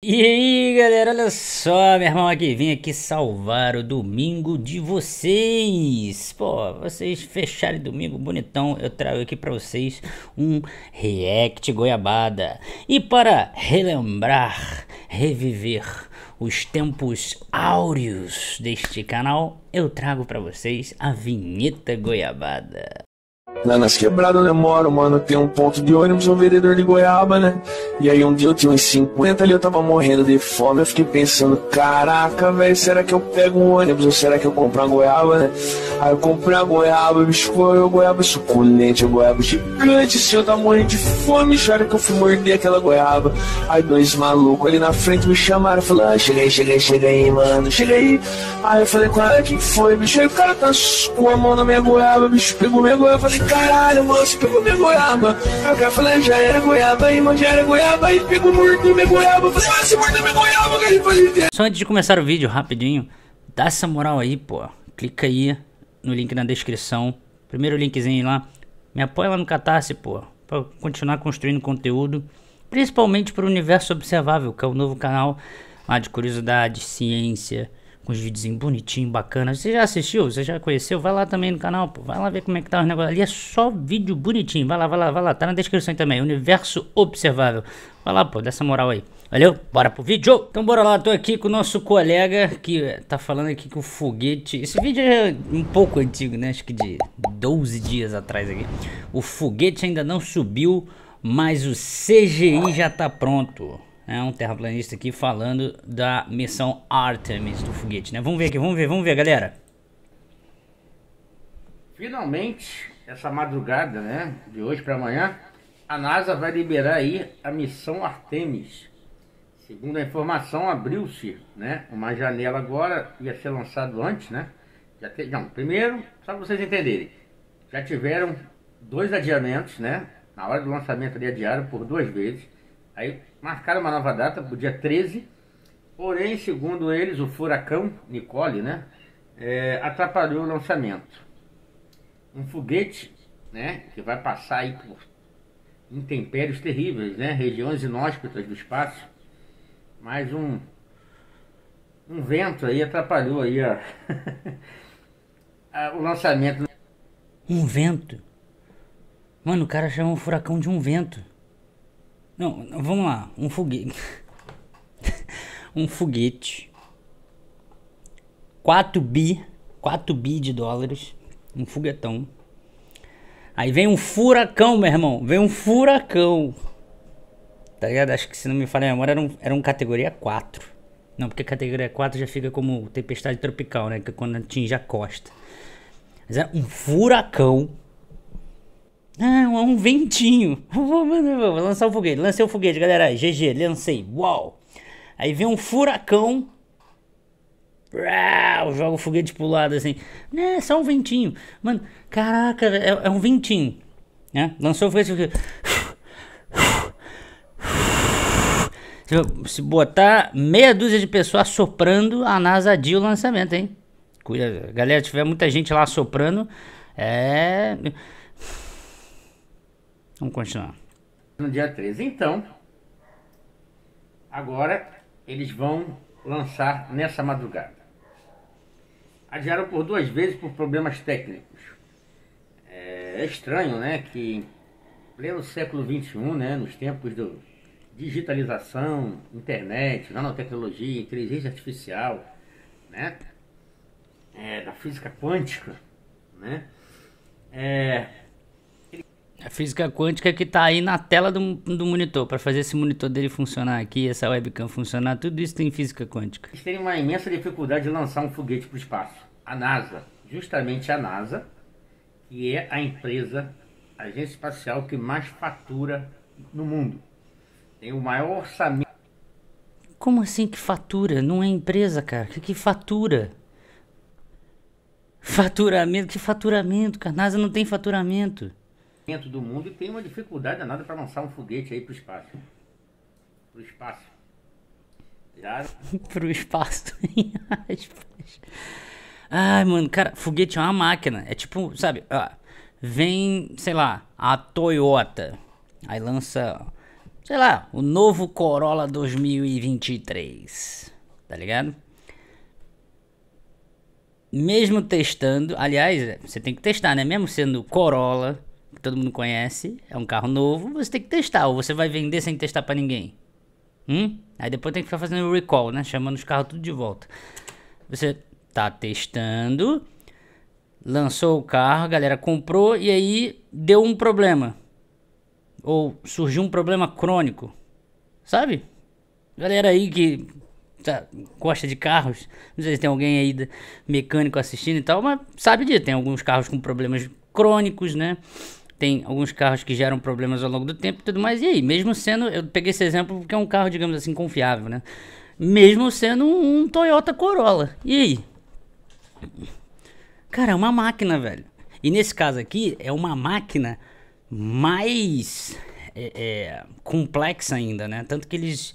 E aí galera, olha só, meu irmão aqui, vim aqui salvar o domingo de vocês Pô, vocês fecharem domingo bonitão, eu trago aqui pra vocês um React Goiabada E para relembrar, reviver os tempos áureos deste canal Eu trago pra vocês a Vinheta Goiabada Lá né, nas quebradas onde eu moro, mano, tem um ponto de ônibus, um vendedor de goiaba, né? E aí um dia eu tinha uns 50 ali, eu tava morrendo de fome, eu fiquei pensando, caraca, velho, será que eu pego um ônibus ou será que eu compro uma goiaba, né? Aí eu comprei a goiaba, bicho, eu goiaba suculente, eu goiaba gigante, se eu tava morrendo de fome, já que eu fui morder aquela goiaba. Aí dois malucos ali na frente me chamaram, falaram, ah, chega aí, chega aí, chega aí, mano, chega aí. Aí eu falei, cara, o é que foi, bicho? Aí o cara tá com a mão na minha goiaba, bicho, pegou minha goiaba, falei, cara, caralho, moço, pegou minha goiaba. Eu já falei, já era goiaba, irmão, já era goiaba, e pegou morto minha goiaba. Eu falei, ah, se mordeu minha goiaba, que a gente ele fazia. Só antes de começar o vídeo, rapidinho, dá essa moral aí, pô. Clica aí no link na descrição. Primeiro linkzinho lá. Me apoia lá no Catarse, pô. Pra continuar construindo conteúdo. Principalmente pro Universo Observável, que é o novo canal lá de curiosidade, ciência uns vídeos bonitinhos, bacanas. Você já assistiu? Você já conheceu? Vai lá também no canal, pô. Vai lá ver como é que tá os negócios. Ali é só vídeo bonitinho. Vai lá, vai lá, vai lá. Tá na descrição também. Universo Observável. Vai lá, pô. Dessa essa moral aí. Valeu? Bora pro vídeo! Então bora lá, tô aqui com o nosso colega que eh, tá falando aqui que o foguete... Esse vídeo é um pouco antigo, né? Acho que de 12 dias atrás aqui. O foguete ainda não subiu, mas o CGI já tá pronto. É um terraplanista aqui falando da missão Artemis do foguete, né? Vamos ver aqui, vamos ver, vamos ver, galera. Finalmente, essa madrugada, né, de hoje para amanhã, a NASA vai liberar aí a missão Artemis. Segundo a informação, abriu-se, né, uma janela agora, ia ser lançado antes, né? Já te... Não, primeiro, só para vocês entenderem, já tiveram dois adiamentos, né? Na hora do lançamento ali adiaram por duas vezes. Aí marcaram uma nova data, o dia 13. Porém, segundo eles, o furacão Nicole, né, é, atrapalhou o lançamento. Um foguete, né, que vai passar aí por intempéries terríveis, né, regiões inóspitas do espaço. Mais um um vento aí atrapalhou aí o lançamento. Um vento. Mano, o cara chamou o furacão de um vento. Não, vamos lá. Um foguete. um foguete. 4 bi. 4 bi de dólares. Um foguetão. Aí vem um furacão, meu irmão. Vem um furacão. Tá ligado? Acho que se não me falha a memória, era um, era um categoria 4. Não, porque categoria 4 já fica como tempestade tropical, né? Que é quando atinge a costa. Mas é um furacão ah, um ventinho. Vou, lançar o um foguete. Lancei o um foguete, galera. GG, lancei. Uau! Aí vem um furacão. Uau, joga o foguete pro lado assim. Né, é só um ventinho. Mano, caraca, é, é um ventinho. Né? Lançou o foguete. Se botar meia dúzia de pessoas soprando, a NASA adia o lançamento, hein? Cuida, galera, tiver muita gente lá soprando, é. Vamos continuar. No dia 13. Então, agora eles vão lançar nessa madrugada. Adiaram por duas vezes por problemas técnicos. É, é estranho, né, que pelo século XXI, né, nos tempos do digitalização, internet, nanotecnologia, inteligência artificial, né, é, da física quântica, né, é, física quântica que está aí na tela do, do monitor. Para fazer esse monitor dele funcionar aqui, essa webcam funcionar, tudo isso tem física quântica. Eles têm uma imensa dificuldade de lançar um foguete para o espaço. A NASA, justamente a NASA, que é a empresa, a agência espacial que mais fatura no mundo. Tem o maior orçamento. Como assim que fatura? Não é empresa, cara. Que, que fatura? Faturamento? Que faturamento, cara? A NASA não tem faturamento do mundo e tem uma dificuldade danada para lançar um foguete aí para o espaço. Para o espaço. Já... para o espaço. Ai, mano, cara, foguete é uma máquina. É tipo, sabe, ó, vem, sei lá, a Toyota. Aí lança, sei lá, o novo Corolla 2023. Tá ligado? mesmo testando, aliás, é, você tem que testar, né? Mesmo sendo Corolla, que todo mundo conhece, é um carro novo, você tem que testar, ou você vai vender sem testar para ninguém. Hum? Aí depois tem que ficar fazendo recall, né? Chamando os carros tudo de volta. Você tá testando, lançou o carro, a galera comprou e aí deu um problema. Ou surgiu um problema crônico. Sabe? Galera aí que tá, gosta de carros, não sei se tem alguém aí mecânico assistindo e tal, mas sabe disso, tem alguns carros com problemas crônicos, né? tem alguns carros que geram problemas ao longo do tempo e tudo mais. E aí, mesmo sendo, eu peguei esse exemplo porque é um carro, digamos assim, confiável, né? Mesmo sendo um, Toyota Corolla. E aí? Cara, é uma máquina, velho. E nesse caso aqui, é uma máquina mais é, é, complexa ainda, né? Tanto que eles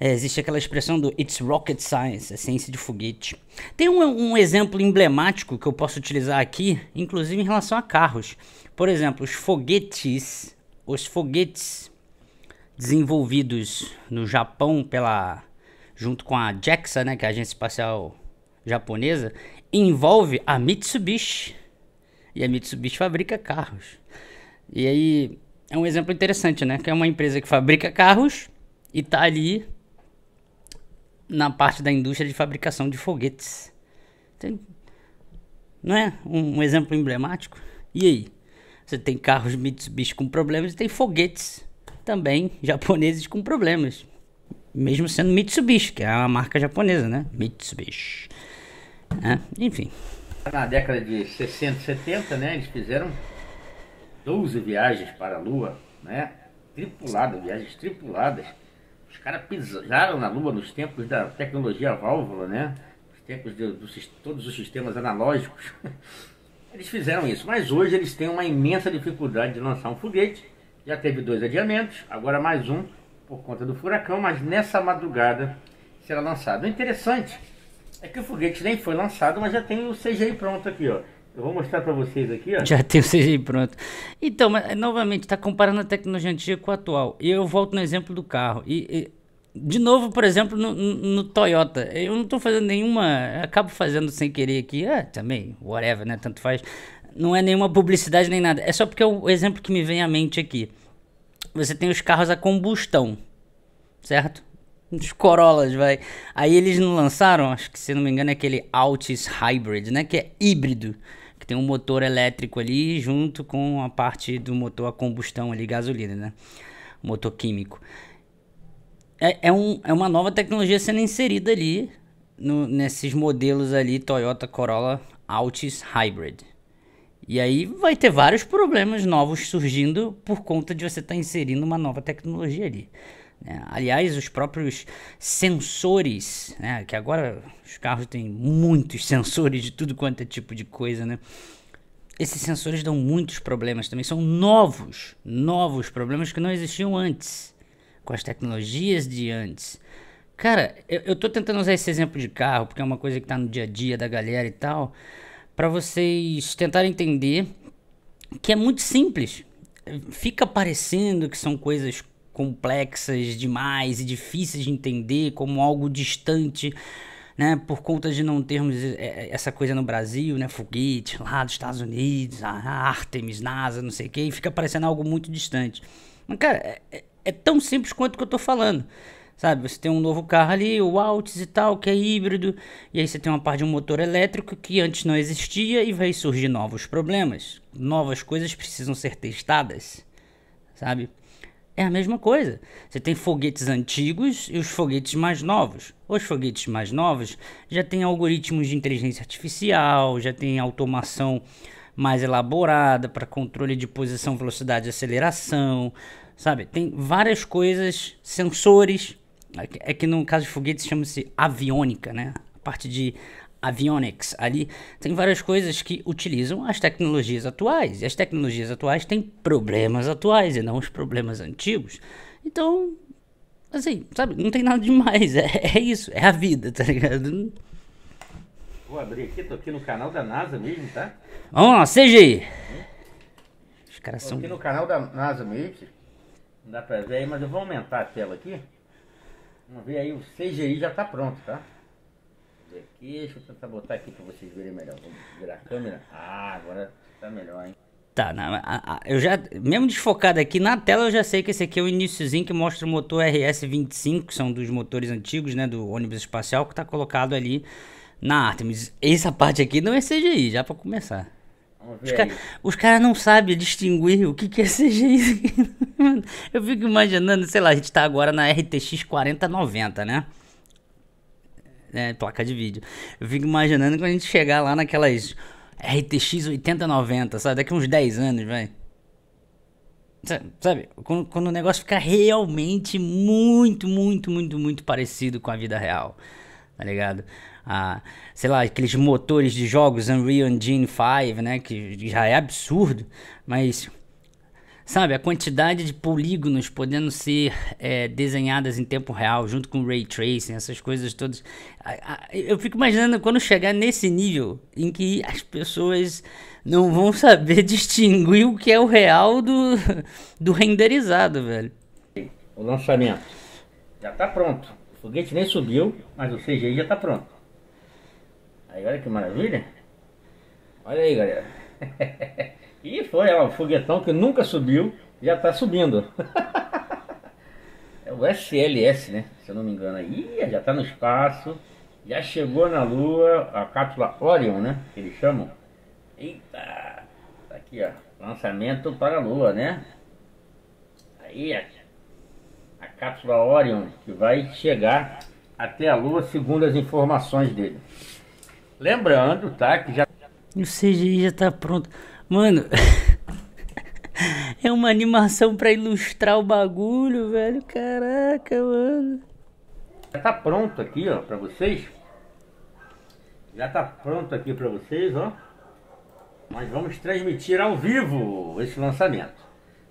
é, existe aquela expressão do It's Rocket Science, a é ciência de foguete. Tem um, um exemplo emblemático que eu posso utilizar aqui, inclusive em relação a carros. Por exemplo, os foguetes, os foguetes desenvolvidos no Japão pela junto com a JAXA, né, que é a agência espacial japonesa, envolve a Mitsubishi. E a Mitsubishi fabrica carros. E aí é um exemplo interessante, né? Que é uma empresa que fabrica carros e tá ali na parte da indústria de fabricação de foguetes. Tem, não é um, um exemplo emblemático? E aí? Você tem carros Mitsubishi com problemas e tem foguetes também japoneses com problemas. Mesmo sendo Mitsubishi, que é uma marca japonesa, né? Mitsubishi. É, enfim. Na década de 60, 70, né, eles fizeram 12 viagens para a Lua, né? Tripuladas, viagens tripuladas os caras pisaram na lua nos tempos da tecnologia válvula, né? Os tempos de, todos os sistemas analógicos. Eles fizeram isso, mas hoje eles têm uma imensa dificuldade de lançar um foguete. Já teve dois adiamentos, agora mais um por conta do furacão, mas nessa madrugada será lançado. O interessante é que o foguete nem foi lançado, mas já tem o CGI pronto aqui, ó. Eu vou mostrar para vocês aqui, ó. Já tem o CGI pronto. Então, mas, novamente, está comparando a tecnologia antiga com a atual. E eu volto no exemplo do carro. E, e de novo, por exemplo, no, no Toyota. Eu não estou fazendo nenhuma... Acabo fazendo sem querer aqui. Ah, também, whatever, né? Tanto faz. Não é nenhuma publicidade nem nada. É só porque é o exemplo que me vem à mente aqui. Você tem os carros a combustão, certo? Os Corollas, vai. Aí eles não lançaram, acho que se não me engano é aquele Altis Hybrid, né? Que é híbrido que tem um motor elétrico ali junto com a parte do motor a combustão ali, gasolina, né? Motor químico. É, é, um, é uma nova tecnologia sendo inserida ali no, nesses modelos ali Toyota Corolla Altis Hybrid. E aí vai ter vários problemas novos surgindo por conta de você estar tá inserindo uma nova tecnologia ali. Né? Aliás, os próprios sensores, né? que agora os carros têm muitos sensores de tudo quanto é tipo de coisa, né? Esses sensores dão muitos problemas também, são novos, novos problemas que não existiam antes, com as tecnologias de antes. Cara, eu, eu tô tentando usar esse exemplo de carro, porque é uma coisa que tá no dia a dia da galera e tal, para vocês tentarem entender que é muito simples. Fica parecendo que são coisas complexas demais e difíceis de entender como algo distante. Né, por conta de não termos eh, eh, essa coisa no Brasil, né, foguete lá dos Estados Unidos, a Artemis, NASA, não sei o quê, e fica parecendo algo muito distante. Mas, cara, é, é, é tão simples quanto que eu tô falando. Sabe, você tem um novo carro ali, o Altis e tal, que é híbrido, e aí você tem uma parte de um motor elétrico que antes não existia e vai surgir novos problemas. Novas coisas precisam ser testadas, sabe? É a mesma coisa. Você tem foguetes antigos e os foguetes mais novos. Os foguetes mais novos já têm algoritmos de inteligência artificial, já tem automação mais elaborada para controle de posição, velocidade e aceleração, sabe? Tem várias coisas, sensores. É que é no caso de foguetes chama-se aviônica, né? A parte de avionics ali, tem várias coisas que utilizam as tecnologias atuais. E as tecnologias atuais têm problemas atuais e não os problemas antigos. Então, assim, sabe, não tem nada demais. É, é isso, é a vida, tá ligado? Vou abrir aqui, tô aqui no canal da NASA mesmo, tá? Vamos lá, CGI. Hum? Os caras são. Tô aqui no canal da NASA mesmo. Não dá pra ver aí, mas eu vou aumentar a tela aqui. Vamos ver aí, o CGI já tá pronto, tá? ver aqui, deixa eu tentar botar aqui pra vocês verem melhor. Vamos virar a câmera. Ah, agora tá melhor, hein? Tá, a, a, eu já, mesmo desfocado aqui na tela, eu já sei que esse aqui é o iníciozinho que mostra o motor RS-25, que são dos motores antigos, né, do ônibus espacial, que tá colocado ali na Artemis. Essa parte aqui não é CGI, já pra começar. Os caras não sabem distinguir o que, que é CGI. eu fico imaginando, sei lá, a gente tá agora na RTX 4090, né? né, placa de vídeo. Eu fico imaginando quando a gente chegar lá naquelas RTX 8090, sabe? Daqui uns 10 anos, vai. Sabe, quando, quando o negócio fica realmente muito, muito, muito, muito parecido com a vida real, tá ligado? Ah, sei lá, aqueles motores de jogos Unreal Engine 5, né? Que já é absurdo, mas Sabe, a quantidade de polígonos podendo ser é, desenhadas em tempo real, junto com ray tracing, essas coisas todas. Eu fico imaginando quando chegar nesse nível em que as pessoas não vão saber distinguir o que é o real do, do renderizado, velho. O lançamento já está pronto. O foguete nem subiu, mas o CGI já está pronto. Aí olha que maravilha. Olha aí, galera. E foi ó, é um foguetão que nunca subiu, já está subindo. é o SLS, né? Se eu não me engano. Ih, já está no espaço. Já chegou na Lua, a cápsula Orion, né? Que eles chamam. Eita! Tá aqui, ó. Lançamento para a Lua, né? Aí, a, a cápsula Orion que vai chegar até a Lua, segundo as informações dele. Lembrando, tá? Que já. O CGI já está pronto. Mano, é uma animação pra ilustrar o bagulho, velho. Caraca, mano. Já tá pronto aqui, ó, pra vocês. Já tá pronto aqui pra vocês, ó. Nós vamos transmitir ao vivo esse lançamento.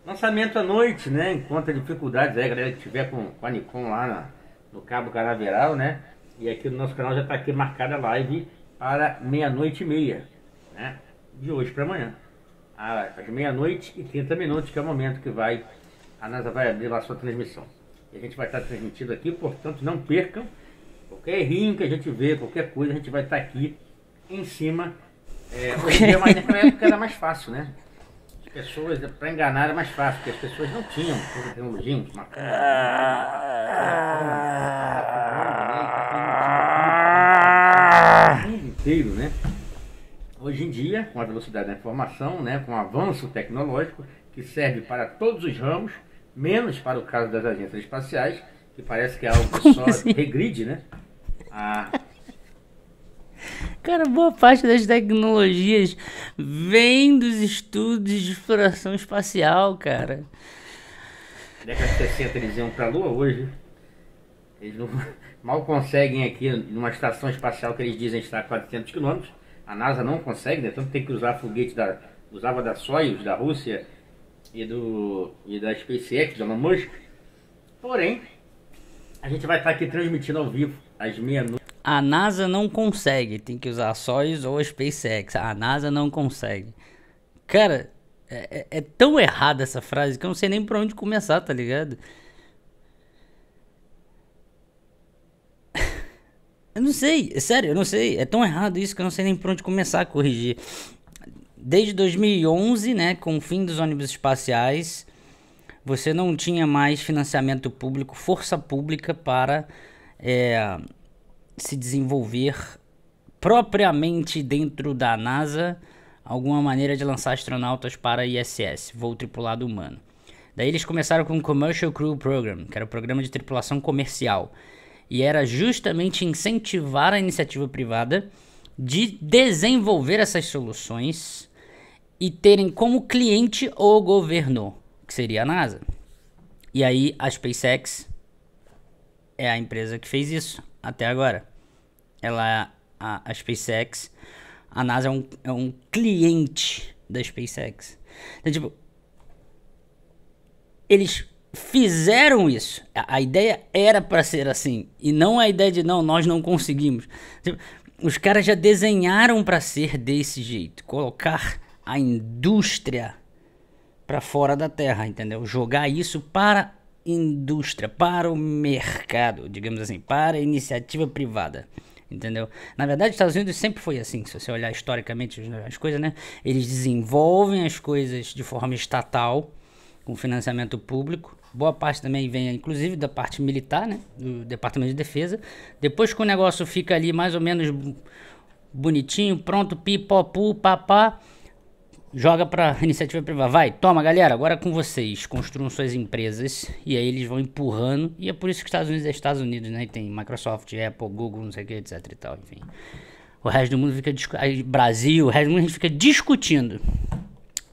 Lançamento à noite, né? Enquanto dificuldades aí, galera que tiver com, com a Nikon lá na, no Cabo Canaveral, né? E aqui no nosso canal já tá aqui marcada a live para meia-noite e meia, né? De hoje para amanhã às ah, meia-noite e 30 minutos, que é o momento que vai a NASA vai abrir lá a sua transmissão. E a gente vai estar transmitindo aqui, portanto, não percam. Qualquer rim que a gente vê, qualquer coisa, a gente vai estar aqui em cima. É, hoje em dia, na época era mais fácil, né? As pessoas, para enganar era mais fácil, porque as pessoas não tinham toda a tecnologia, uma câmera. Uma... Uma... Uma... Hoje em dia, com a velocidade da informação, né, com o avanço tecnológico, que serve para todos os ramos, menos para o caso das agências espaciais, que parece que é algo Como só assim? regride, né? A... Cara, boa parte das tecnologias vem dos estudos de exploração espacial, cara. década de 60 eles iam para a Lua hoje. Eles não, mal conseguem aqui, numa estação espacial que eles dizem estar a 400 quilômetros, a NASA não consegue, né? Então tem que usar foguete da. usava da Soyuz, da Rússia e, do, e da SpaceX, do Elon Musk. Porém, a gente vai estar aqui transmitindo ao vivo às meia-noite. A NASA não consegue, tem que usar a Soyuz ou a SpaceX. A NASA não consegue. Cara, é, é, é tão errada essa frase que eu não sei nem por onde começar, tá ligado? Eu não sei, sério, eu não sei. É tão errado isso que eu não sei nem por onde começar a corrigir. Desde 2011, né, com o fim dos ônibus espaciais, você não tinha mais financiamento público, força pública para é, se desenvolver propriamente dentro da NASA alguma maneira de lançar astronautas para ISS, voo tripulado humano. Daí eles começaram com o Commercial Crew Program, que era o programa de tripulação comercial e era justamente incentivar a iniciativa privada de desenvolver essas soluções e terem como cliente o governo, que seria a NASA. E aí a SpaceX é a empresa que fez isso até agora. Ela a, a SpaceX, a NASA é um, é um cliente da SpaceX. Então, tipo, eles fizeram isso. A, ideia era para ser assim e não a ideia de não, nós não conseguimos. Tipo, os caras já desenharam para ser desse jeito, colocar a indústria para fora da terra, entendeu? Jogar isso para indústria, para o mercado, digamos assim, para a iniciativa privada. Entendeu? Na verdade, os Estados Unidos sempre foi assim, se você olhar historicamente as coisas, né? Eles desenvolvem as coisas de forma estatal, com financiamento público, boa parte também vem, inclusive, da parte militar, né? Do Departamento de Defesa. Depois que o negócio fica ali mais ou menos bonitinho, pronto, pipopu, papá, joga para iniciativa privada. Vai, toma, galera, agora é com vocês. Construam suas empresas. E aí eles vão empurrando. E é por isso que os Estados Unidos é Estados Unidos, né? E tem Microsoft, Apple, Google, não sei o que, etc e tal, enfim. O resto do mundo fica. Brasil, o resto do mundo fica discutindo.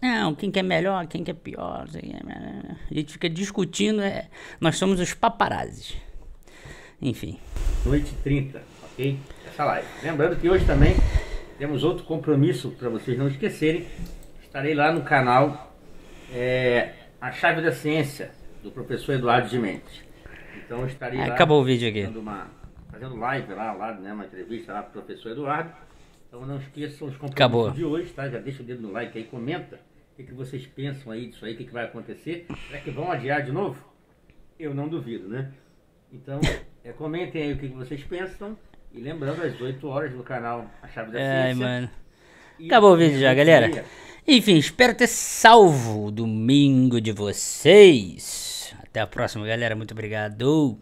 Não, quem que é melhor, quem que é pior. Né, né, né. A gente fica discutindo, é, nós somos os paparazes. Enfim. Noite 30, ok? Essa live. Lembrando que hoje também temos outro compromisso para vocês não esquecerem. Estarei lá no canal é, A Chave da Ciência, do professor Eduardo de Mendes. Então estarei ah, lá. Acabou o vídeo aqui. Uma, fazendo live lá, lá, né, uma entrevista lá para o professor Eduardo. Então não esqueçam os compromissos Acabou. de hoje, tá? Já deixa o dedo no like aí, comenta. O que, que vocês pensam aí disso aí? O que, que vai acontecer? Será que vão adiar de novo? Eu não duvido, né? Então, é, comentem aí o que, que vocês pensam. E lembrando, às 8 horas no canal A Chave da Ciência. Ai, mano. Acabou o vídeo já, galera. Enfim, espero ter salvo o domingo de vocês. Até a próxima, galera. Muito obrigado.